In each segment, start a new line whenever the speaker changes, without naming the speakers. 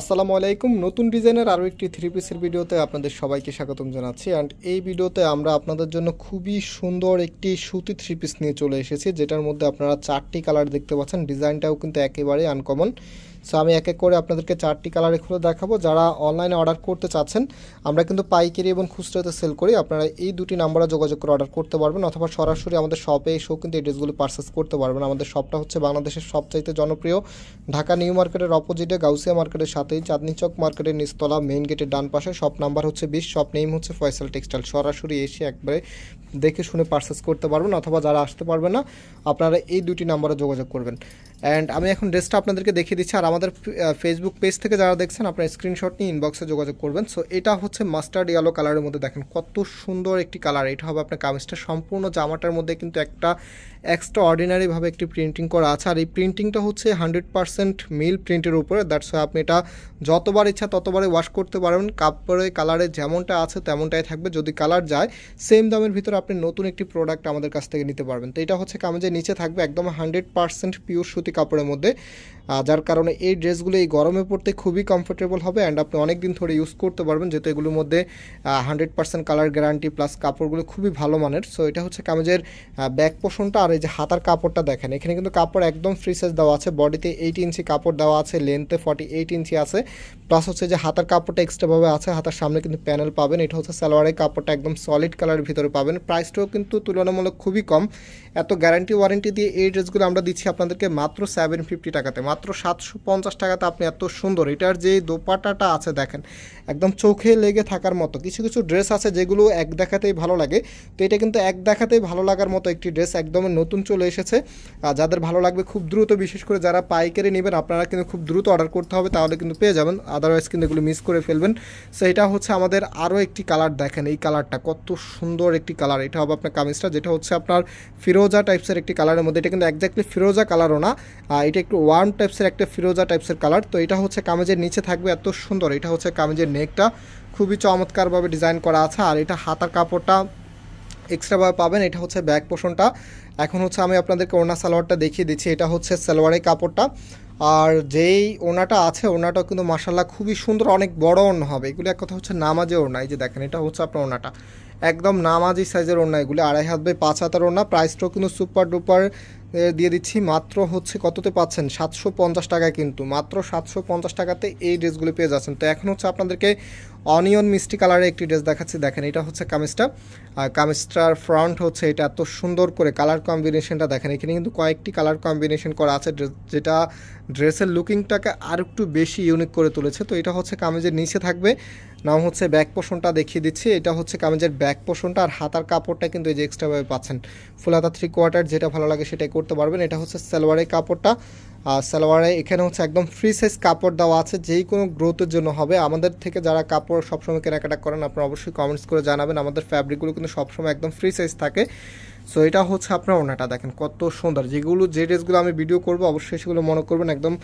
আসসালামু আলাইকুম নতুন ডিজাইনের আরও একটি থ্রি পিসের ভিডিওতে আপনাদের সবাইকে স্বাগতম জানাচ্ছি অ্যান্ড এই ভিডিওতে আমরা আপনাদের জন্য খুবই সুন্দর একটি সুতি থ্রি পিস নিয়ে চলে এসেছি যেটার মধ্যে আপনারা চারটি কালার দেখতে পাচ্ছেন ডিজাইনটাও কিন্তু একেবারেই আনকমন সো আমি এক এক করে আপনাদেরকে চারটি কালারে খুলে দেখাবো যারা অনলাইনে অর্ডার করতে চাচ্ছেন আমরা কিন্তু পাইকারি এবং খুচরোতে সেল করি আপনারা এই দুটি নাম্বারে যোগাযোগ করে অর্ডার করতে পারবেন অথবা সরাসরি আমাদের শপে এসেও কিন্তু এই ড্রেসগুলো পারচেস করতে পারবেন আমাদের শপটা হচ্ছে বাংলাদেশের সবচাইতে জনপ্রিয় ঢাকা নিউ মার্কেটের অপোজিটে গাউসিয়া মার্কেটের সাথেই চাঁদনি চক মার্কেটের নিচতলা মেইন গেটের ডান পাশে শপ নাম্বার হচ্ছে বিশ শপ নেম হচ্ছে ফয়সাল টেক্সটাইল সরাসরি এসে একবারে দেখে শুনে পার্সেস করতে পারবেন অথবা যারা আসতে পারবেন না আপনারা এই দুটি নাম্বারে যোগাযোগ করবেন অ্যান্ড আমি এখন ড্রেসটা আপনাদেরকে দেখিয়ে দিচ্ছি আর আমাদের ফেসবুক পেজ থেকে যারা দেখছেন আপনার স্ক্রিনশট নিয়ে ইনবক্সে যোগাযোগ করবেন সো এটা হচ্ছে মাস্টার্ড ইয়েলো কালারের মধ্যে দেখেন কত সুন্দর একটি কালার এটা হবে আপনার কামিজটা সম্পূর্ণ জামাটার মধ্যে কিন্তু একটা এক্সট্রা অর্ডিনারিভাবে একটি প্রিন্টিং করা আছে আর এই প্রিন্টিংটা হচ্ছে হান্ড্রেড পারসেন্ট মিল প্রিন্টের উপরে দ্যাটস আপনি এটা যতবার ইচ্ছা ততবারে ওয়াশ করতে পারবেন কাপড়ে কালারে যেমনটা আছে তেমনটাই থাকবে যদি কালার যায় সেম দামের ভিতরে আপনি নতুন একটি প্রোডাক্ট আমাদের কাছ থেকে নিতে পারবেন তো এটা হচ্ছে কামিজের নিচে থাকবে একদম হান্ড্রেড পারসেন্ট পিওর সুতি কাপড়ের মধ্যে যার কারণে এই ড্রেসগুলো এই গরমে পড়তে খুবই কমফোর্টেবল হবে অ্যান্ড আপনি অনেক দিন ধরে ইউজ করতে পারবেন যেহেতু এগুলোর মধ্যে hundred percent colour guarantee plus কাপড়গুলো খুবই ভালো মানের সো এটা হচ্ছে কামেজের ব্যাক পোষণটা আর এই যে হাতার কাপড়টা দেখেন এখানে কিন্তু কাপড় একদম ফ্রি সাইজ দেওয়া আছে বডিতে এইট ইঞ্চি কাপড় দেওয়া আছে লেন্থে ফর্টি এইট ইঞ্চি আছে প্লাস হচ্ছে যে হাতার কাপড়টা এক্সট্রাভাবে আছে হাতার সামনে কিন্তু প্যানেল পাবেন এটা হচ্ছে সালোয়ারের কাপড়টা একদম সলিড কালারের ভিতরে পাবেন প্রাইসটাও কিন্তু তুলনামূলক খুবই কম এত গ্যারান্টি ওয়ারেন্টি দিয়ে এই ড্রেসগুলো আমরা দিচ্ছি আপনাদেরকে মাত্র সেভেন ফিফটি টাকাতে মাত্র সাতশো পঞ্চাশ টাকাতে আপনি এত সুন্দর এটার যে দোপাটাটা আছে দেখেন একদম চোখে লেগে থাকার মতো কিছু কিছু ড্রেস আছে যেগুলো এক দেখাতেই ভালো লাগে তো এটা কিন্তু এক দেখাতেই ভালো লাগার মতো একটি ড্রেস একদম নতুন চলে এসেছে যাদের ভালো লাগবে খুব দ্রুত বিশেষ করে যারা পাইকারি নেবেন আপনারা কিন্তু খুব দ্রুত অর্ডার করতে হবে তাহলে কিন্তু পেয়ে যাবেন আদারওয়াইজ কিন্তু এগুলো মিস করে ফেলবেন সো এটা হচ্ছে আমাদের আরও একটি কালার দেখেন এই কালারটা কত সুন্দর একটি কালার এটা হবে আপনার কামিজটা যেটা হচ্ছে আপনার ফিরোজা টাইপসের একটি কালারের মধ্যে এটা কিন্তু একজাক্টলি ফিরোজা কালারও না এটা একটু ওয়ার্ম টাইপসের একটা ফিরোজা টাইপসের কালার তো এটা হচ্ছে কামেজের নিচে থাকবে এত সুন্দর এটা হচ্ছে কামেজের নেকটা খুবই চমৎকারভাবে ডিজাইন করা আছে আর এটা হাতার কাপড়টা এক্সট্রাভাবে পাবেন এটা হচ্ছে ব্যাক পোষণটা এখন হচ্ছে আমি আপনাদেরকে ওনার সালোয়ারটা দেখিয়ে দিচ্ছি এটা হচ্ছে সালোয়ারের কাপড়টা আর যেই ওনাটা আছে ওনাটাও কিন্তু মাসাল্লাহ খুবই সুন্দর অনেক বড় অন্য হবে এগুলি এক কথা হচ্ছে নামাজে ওনা এই যে দেখেন এটা হচ্ছে আপনার ওনাটা একদম নামাজি সাইজের ওনা এগুলি আড়াই হাত বাই পাঁচ হাতের ওনা প্রাইসটাও কিন্তু সুপার ডুপার দিয়ে দিচ্ছি মাত্র হচ্ছে কততে পাচ্ছেন সাতশো পঞ্চাশ টাকায় কিন্তু মাত্র সাতশো পঞ্চাশ টাকাতে এই ড্রেসগুলো পেয়ে যাচ্ছেন তো এখন হচ্ছে আপনাদেরকে অনিয়ন মিষ্টি কালারের একটি ড্রেস দেখাচ্ছি দেখেন এটা হচ্ছে কামিজটা আর কামিজটার ফ্রন্ট হচ্ছে এটা এত সুন্দর করে কালার কম্বিনেশনটা দেখেন এখানে কিন্তু কয়েকটি কালার কম্বিনেশন করা আছে যেটা ড্রেসের লুকিংটাকে আর একটু বেশি ইউনিক করে তুলেছে তো এটা হচ্ছে কামিজের নিচে থাকবে নাম হচ্ছে ব্যাক পোষণটা দেখিয়ে দিচ্ছি এটা হচ্ছে কামিজের ব্যাক পোষণটা আর হাতার কাপড়টা কিন্তু এই যে এক্সট্রাভাবে পাচ্ছেন ফুল হাতা থ্রি কোয়ার্টার যেটা ভালো লাগে সেটাই করতে পারবেন এটা হচ্ছে সালোয়ারের কাপড়টা আর সালোয়ারে এখানে হচ্ছে একদম ফ্রি সাইজ কাপড় দেওয়া আছে যেই কোনো গ্রোথের জন্য হবে আমাদের থেকে যারা কাপড় সবসময় কেনাকাটা করেন আপনারা অবশ্যই কমেন্টস করে জানাবেন আমাদের ফ্যাব্রিকগুলো কিন্তু সবসময় একদম ফ্রি সাইজ থাকে সো এটা হচ্ছে আপনার ওনাটা দেখেন কত সুন্দর যেগুলো যে ড্রেসগুলো আমি ভিডিও করব অবশ্যই সেগুলো মনে করবেন একদম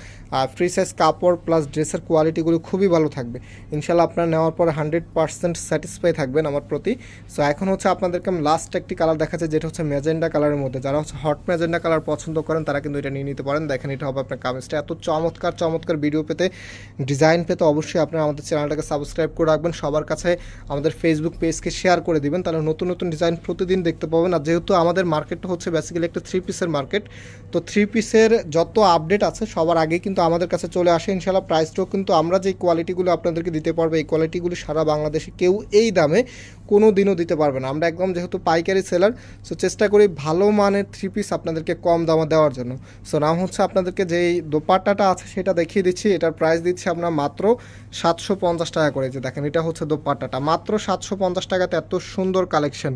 ফ্রি সাইজ কাপড় প্লাস ড্রেসের কোয়ালিটিগুলো খুবই ভালো থাকবে ইনশাল্লাহ আপনার নেওয়ার পর হান্ড্রেড পার্সেন্ট স্যাটিসফাই থাকবেন আমার প্রতি সো এখন হচ্ছে আপনাদেরকে আমি লাস্ট একটি কালার দেখাচ্ছে যেটা হচ্ছে ম্যাজেন্ডা কালারের মধ্যে যারা হচ্ছে হট ম্যাজেন্ডা কালার পছন্দ করেন তারা কিন্তু এটা নিয়ে নিতে পারেন দেখেন এটা হবে আপনার কামিজটা এত চমৎকার চমৎকার ভিডিও পেতে ডিজাইন পেতে অবশ্যই আপনারা আমাদের চ্যানেলটাকে সাবস্ক্রাইব করে রাখবেন সবার কাছে আমাদের ফেসবুক পেজকে শেয়ার করে দিবেন তাহলে নতুন নতুন ডিজাইন প্রতিদিন দেখতে পাবেন আর যেহেতু যেহেতু আমাদের মার্কেটটা হচ্ছে বেসিক্যালি একটা থ্রি পিসের মার্কেট তো থ্রি পিসের যত আপডেট আছে সবার আগে কিন্তু আমাদের কাছে চলে আসে ইনশাল্লাহ প্রাইসটাও কিন্তু আমরা যে কোয়ালিটিগুলো আপনাদেরকে দিতে পারবো এই কোয়ালিটিগুলো সারা বাংলাদেশে কেউ এই দামে কোনো দিনও দিতে পারবে না আমরা একদম যেহেতু পাইকারি সেলার সো চেষ্টা করি ভালো মানের থ্রি পিস আপনাদেরকে কম দামে দেওয়ার জন্য সো নাম হচ্ছে আপনাদেরকে যেই দোপাট্টাটা আছে সেটা দেখিয়ে দিচ্ছি এটার প্রাইস দিচ্ছি আমরা মাত্র সাতশো টাকা করে যে দেখেন এটা হচ্ছে দোপাট্টাটা মাত্র সাতশো টাকাতে এত সুন্দর কালেকশন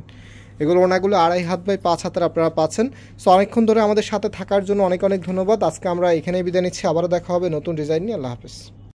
এগুলো ওনাগুলো আড়াই হাত বাই পাঁচ হাতের আপনারা পাচ্ছেন সো অনেকক্ষণ ধরে আমাদের সাথে থাকার জন্য অনেক অনেক ধন্যবাদ আজকে আমরা এখানেই বিদায় নিচ্ছি আবারও দেখা হবে নতুন ডিজাইন নিয়ে আল্লাহ হাফেজ